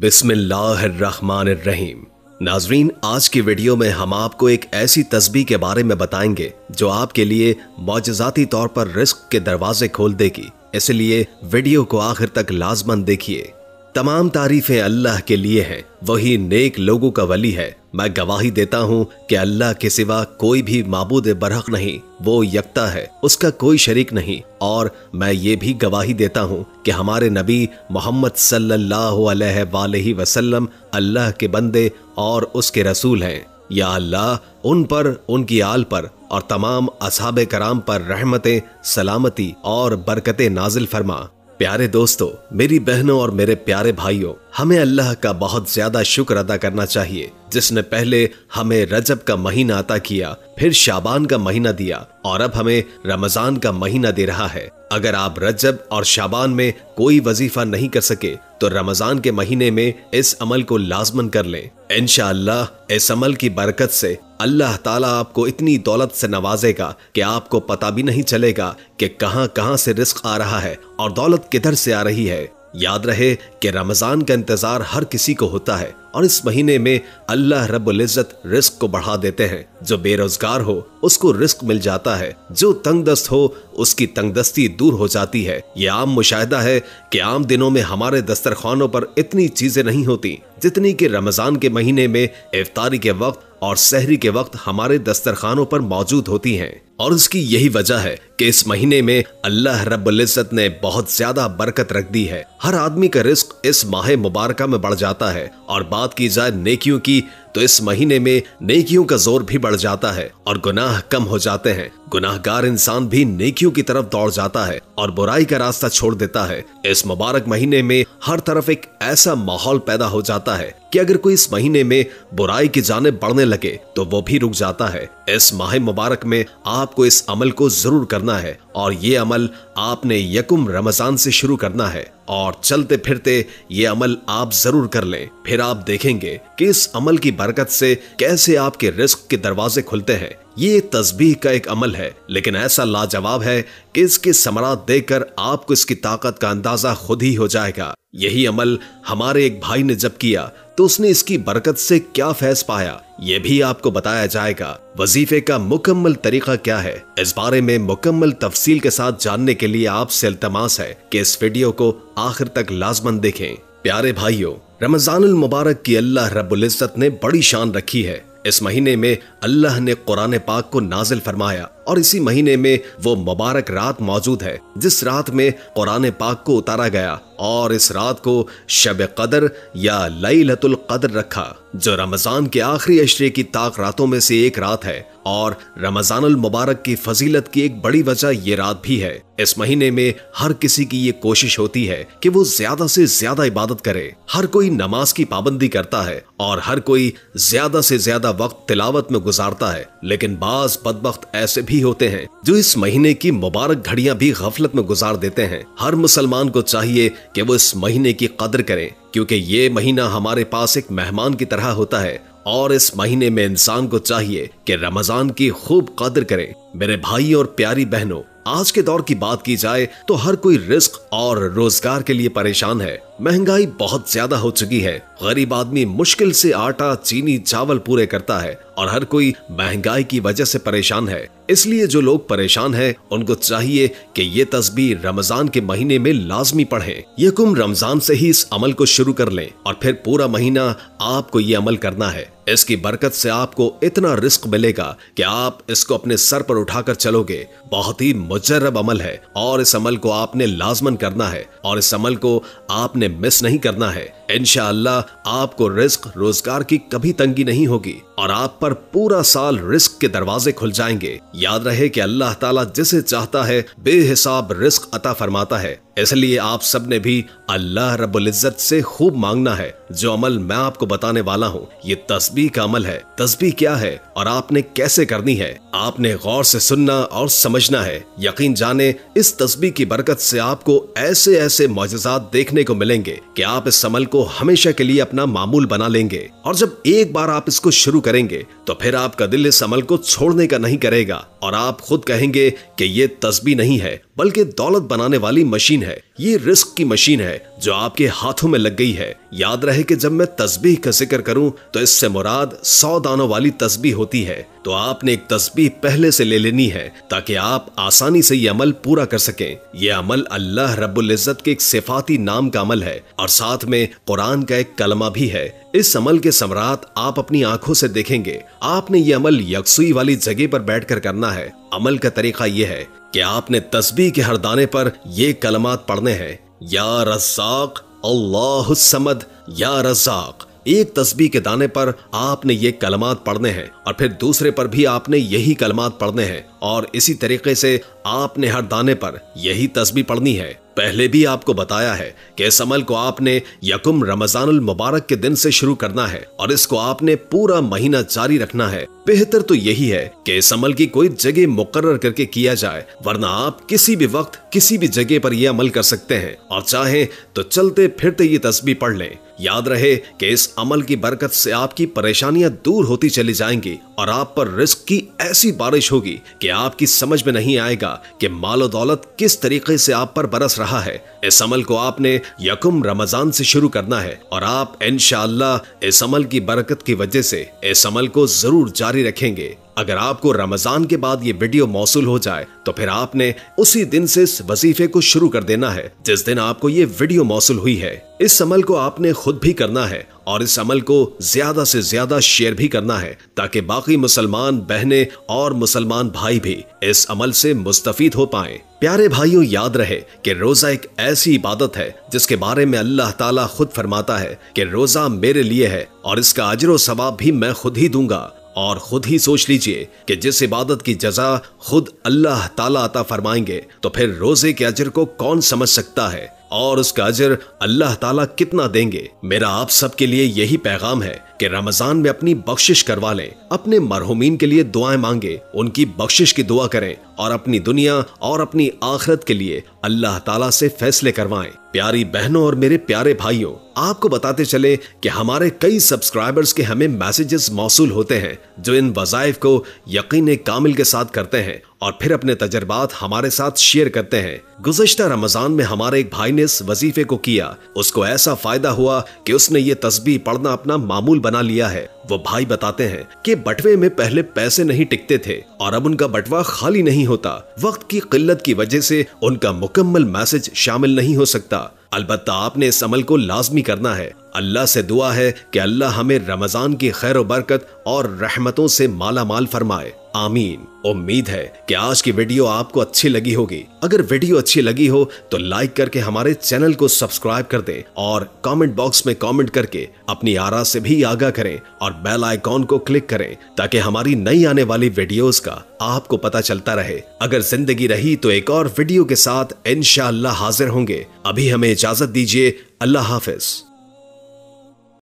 बिस्मिल्लाहिर्रहमानिर्रहीम नाजरीन आज की वीडियो में हम आपको एक ऐसी तस्बी के बारे में बताएंगे जो आपके लिए मौजजाती तौर पर रिस्क के दरवाजे खोल देगी इसलिए वीडियो को आखिर तक लाजमन देखिए तमाम तारीफें अल्लाह के लिए हैं वही नेक लोगों का वली है मैं गवाही देता हूँ कि अल्लाह के सिवा कोई भी मबूद बरहक नहीं वो यकता है उसका कोई शरीक नहीं और मैं ये भी गवाही देता हूँ कि हमारे नबी मोहम्मद सल्लल्लाहु वसल्लम अल्लाह के बंदे और उसके रसूल हैं या अल्लाह उन पर उनकी आल पर और तमाम असाब कराम पर रहमतें सलामती और बरकतें नाजिल फरमा प्यारे दोस्तों मेरी बहनों और मेरे प्यारे भाइयों हमें अल्लाह का बहुत ज्यादा शुक्र अदा करना चाहिए जिसने पहले हमें रजब का महीना अता किया फिर शाबान का महीना दिया और अब हमें रमजान का महीना दे रहा है अगर आप रजब और शाबान में कोई वजीफा नहीं कर सके तो रमजान के महीने में इस अमल को लाजमन कर लें इनशाला इस अमल की बरकत से अल्लाह ताला आपको इतनी दौलत से नवाजेगा कि आपको पता भी नहीं चलेगा कि कहां कहां से रिस्क आ रहा है और दौलत किधर से आ रही है याद रहे कि रमज़ान का इंतज़ार हर किसी को होता है और इस महीने में अल्लाह रब्बुल इज़्ज़त रिस्क को बढ़ा देते हैं जो बेरोजगार हो उसको रिस्क मिल जाता है जो तंगदस्त हो उसकी तंगदस्ती दूर हो जाती है ये आम मुशाहिदा है कि आम दिनों में हमारे दस्तरखानों पर इतनी चीज़ें नहीं होती जितनी कि रमज़ान के महीने में इफ्तारी के वक्त और सहरी के वक्त हमारे दस्तरखानों पर मौजूद होती हैं और उसकी यही वजह है कि इस महीने में अल्लाह रब्बुल्ज़त ने बहुत ज्यादा बरकत रख दी है हर आदमी का रिस्क इस माह मुबारक में बढ़ जाता है और बात की जाए नेकियों की तो इस महीने में नेकियों का जोर भी बढ़ जाता है और गुनाह कम हो जाते हैं गुनाहगार इंसान भी नेकियों की तरफ दौड़ जाता है और बुराई का रास्ता छोड़ देता है इस मुबारक महीने में हर तरफ एक ऐसा माहौल पैदा हो जाता है कि अगर कोई इस महीने में बुराई की जाने बढ़ने लगे तो वो भी रुक जाता है इस माह मुबारक में आपको इस अमल को जरूर करना है और ये अमल आपने यकुम रमजान से शुरू करना है और चलते फिरते ये अमल आप जरूर कर लें फिर आप देखेंगे कि इस अमल की बरकत से कैसे आपके रिस्क के दरवाजे खुलते हैं ये तस्बीह का एक अमल है लेकिन ऐसा लाजवाब है कि इसके समरात देखकर आपको इसकी ताकत का अंदाजा खुद ही हो जाएगा यही अमल हमारे एक भाई ने जब किया तो उसने इसकी बरकत से क्या फैज पाया ये भी आपको बताया जाएगा वजीफे का मुकम्मल तरीका क्या है इस बारे में मुकम्मल तफसील के साथ जानने के लिए आपसे अल्तमास है कि इस वीडियो को आखिर तक लाजमन देखें प्यारे भाइयों रमजानुल मुबारक की अल्लाह रबुल्जत इज़्ज़त ने बड़ी शान रखी है इस महीने में अल्लाह ने कुरान पाक को नाजिल फरमाया और इसी महीने में वो मुबारक रात मौजूद है जिस रात में कुरान पाक को उतारा गया और इस रात को शब कदर या लई लतुल कदर रखा जो रमज़ान के आखिरी अशरे की ताक रातों में से एक रात है और रमज़ान मुबारक की फजीलत की एक बड़ी वजह यह रात भी है इस महीने में हर किसी की ये कोशिश होती है कि वो ज्यादा से ज्यादा इबादत करे हर कोई नमाज की पाबंदी करता है और हर कोई ज्यादा से ज्यादा वक्त तिलावत में गुजारता है लेकिन बाज बदबख्त ऐसे भी ही होते हैं जो इस महीने की मुबारक घड़ियां भी गफलत में गुजार देते हैं हर मुसलमान को चाहिए कि वो इस महीने की कदर करें क्योंकि ये महीना हमारे पास एक मेहमान की तरह होता है और इस महीने में इंसान को चाहिए कि रमजान की खूब कदर करें मेरे भाई और प्यारी बहनों आज के दौर की बात की जाए तो हर कोई रिस्क और रोजगार के लिए परेशान है महंगाई बहुत ज्यादा हो चुकी है गरीब आदमी मुश्किल से आटा चीनी चावल पूरे करता है और हर कोई महंगाई की वजह से परेशान है इसलिए जो लोग परेशान हैं उनको चाहिए कि ये तस्वीर रमजान के महीने में लाजमी पढ़े ये कुम रमजान से ही इस अमल को शुरू कर लें और फिर पूरा महीना आपको ये अमल करना है इसकी बरकत से आपको इतना रिस्क मिलेगा कि आप इसको अपने सर पर उठाकर चलोगे बहुत ही मुजरब अमल है और इस अमल को आपने लाजमन करना है और इस अमल को आपने मिस नहीं करना है इनशाला आपको रिस्क रोजगार की कभी तंगी नहीं होगी और आप पर पूरा साल रिस्क के दरवाजे खुल जाएंगे याद रहे कि अल्लाह ताला जिसे चाहता है बेहिसाब रिस्क अता फरमाता है इसलिए आप सबने भी अल्लाह रब्बुल इज्जत से खूब मांगना है जो अमल मैं आपको बताने वाला हूँ ये तस्बी का अमल है तस्बी क्या है और आपने कैसे करनी है आपने गौर से सुनना और समझना है यकीन जाने इस तस्बी की बरकत से आपको ऐसे ऐसे मोजात देखने को मिलेंगे कि आप इस अमल को को हमेशा के लिए अपना मामूल बना लेंगे और जब एक बार आप इसको शुरू करेंगे तो फिर आपका दिल इस अमल को छोड़ने का नहीं करेगा और आप खुद कहेंगे कि ये तस्बी नहीं है बल्कि दौलत बनाने वाली मशीन है ये रिस्क की मशीन है जो आपके हाथों में लग गई है याद रहे कि जब मैं तस्बीह का जिक्र करूं तो इससे मुराद सौ दानों वाली तस्बी होती है तो आपने एक तस्बी पहले से ले लेनी है ताकि आप आसानी से ये अमल पूरा कर सकें यह अमल अल्लाह रबुल्जत के एक सिफाती नाम का अमल है और साथ में कुरान का एक कलमा भी है इस अमल के सम्राट आप अपनी आंखों से देखेंगे आपने ये अमल यकसुई वाली जगह पर बैठकर करना है अमल का तरीका यह है कि आपने तस्बी के हर दाने पर ये कलमात पढ़ने हैं या रजाक अल्लाह समद या रजाक एक तस्बी के दाने पर आपने ये कलमात पढ़ने हैं और फिर दूसरे पर भी आपने यही कलमात पढ़ने हैं और इसी तरीके से आपने हर दाने पर यही तस्बी पढ़नी है पहले भी आपको बताया है कि इस अमल को आपने यकुम रमजान मुबारक के दिन से शुरू करना है और इसको आपने पूरा महीना जारी रखना है बेहतर तो यही है कि इस अमल की कोई जगह मुकर करके किया जाए वरना आप किसी भी वक्त किसी भी जगह पर यह अमल कर सकते हैं और चाहे तो चलते फिरते ये तस्वीर पढ़ लें याद रहे कि इस अमल की बरकत से आपकी परेशानियां दूर होती चली जाएंगी और आप पर रिस्क की ऐसी बारिश होगी कि आपकी समझ में नहीं आएगा कि मालो दौलत किस तरीके से आप पर बरस रहा है इस अमल को आपने यकुम रमजान से शुरू करना है और आप इनशाला इस अमल की बरकत की वजह से इस अमल को जरूर जारी रखेंगे अगर आपको रमजान के बाद ये वीडियो मौसू हो जाए तो फिर आपने उसी दिन से इस वजीफे को शुरू कर देना है जिस दिन आपको ये वीडियो मौसू हुई है इस अमल को आपने खुद भी करना है और इस अमल को ज्यादा से ज्यादा शेयर भी करना है ताकि बाकी मुसलमान बहने और मुसलमान भाई भी इस अमल से मुस्तफ हो पाए प्यारे भाइयों याद रहे कि रोजा एक ऐसी इबादत है जिसके बारे में अल्लाह ताला खुद फरमाता है कि रोजा मेरे लिए है और इसका अजर सवाब भी मैं खुद ही दूंगा और खुद ही सोच लीजिए कि जिस इबादत की जजा खुद अल्लाह ताला अता फरमाएंगे तो फिर रोजे के अजर को कौन समझ सकता है और उसका अजर अल्लाह ताला कितना देंगे मेरा आप सबके लिए यही पैगाम है कि रमजान में अपनी बख्शिश करवा लें अपने मरहुमीन के लिए दुआएं मांगे उनकी बख्शिश की दुआ करें और अपनी दुनिया और अपनी आखिरत के लिए अल्लाह ताला से फैसले करवाएं प्यारी बहनों और मेरे प्यारे भाइयों आपको बताते चले कि हमारे कई सब्सक्राइबर्स के हमें मैसेजेस मौसू होते हैं जो इन वजायफ को यकीन कामिल के साथ करते हैं और फिर अपने तजर्बात हमारे साथ शेयर करते हैं गुजशत रमजान में हमारे एक भाई ने इस वजीफे को किया उसको ऐसा फायदा हुआ कि उसने ये तस्बी पढ़ना अपना मामूल बना लिया है वो भाई बताते हैं कि बटवे में पहले पैसे नहीं टिकते थे और अब उनका बटवा खाली नहीं होता वक्त की किल्लत की वजह से उनका मुकम्मल मैसेज शामिल नहीं हो सकता अलबत्ता आपने इस अमल को लाजमी करना है अल्लाह से दुआ है कि अल्लाह हमें रमज़ान की खैर बरकत और रहमतों से माला माल फरमाए आमीन उम्मीद है कि आज की वीडियो आपको अच्छी लगी होगी अगर वीडियो अच्छी लगी हो तो लाइक करके हमारे चैनल को सब्सक्राइब कर दें और कमेंट बॉक्स में कमेंट करके अपनी आरा से भी आगाह करें और बेल आइकॉन को क्लिक करें ताकि हमारी नई आने वाली वीडियोस का आपको पता चलता रहे अगर जिंदगी रही तो एक और वीडियो के साथ इनशाला हाजिर होंगे अभी हमें इजाजत दीजिए अल्लाह हाफिज़